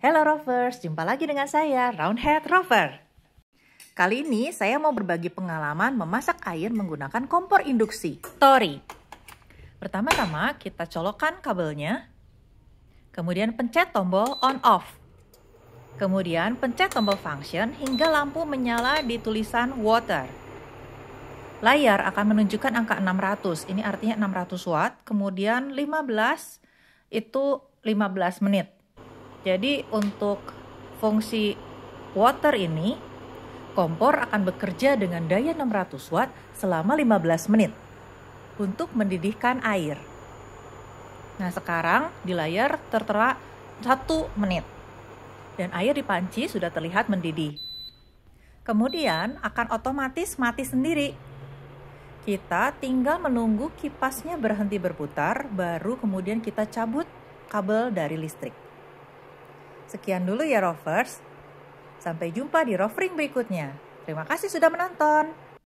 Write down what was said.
Hello Rovers, jumpa lagi dengan saya Roundhead Rover. Kali ini saya mau berbagi pengalaman memasak air menggunakan kompor induksi, Tori. Pertama-tama kita colokkan kabelnya, kemudian pencet tombol on off. Kemudian pencet tombol function hingga lampu menyala di tulisan water. Layar akan menunjukkan angka 600, ini artinya 600 watt, kemudian 15 itu 15 menit. Jadi untuk fungsi water ini, kompor akan bekerja dengan daya 600 watt selama 15 menit untuk mendidihkan air. Nah sekarang di layar tertera 1 menit dan air di panci sudah terlihat mendidih. Kemudian akan otomatis mati sendiri. Kita tinggal menunggu kipasnya berhenti berputar, baru kemudian kita cabut kabel dari listrik. Sekian dulu ya Rovers. Sampai jumpa di Rovering berikutnya. Terima kasih sudah menonton.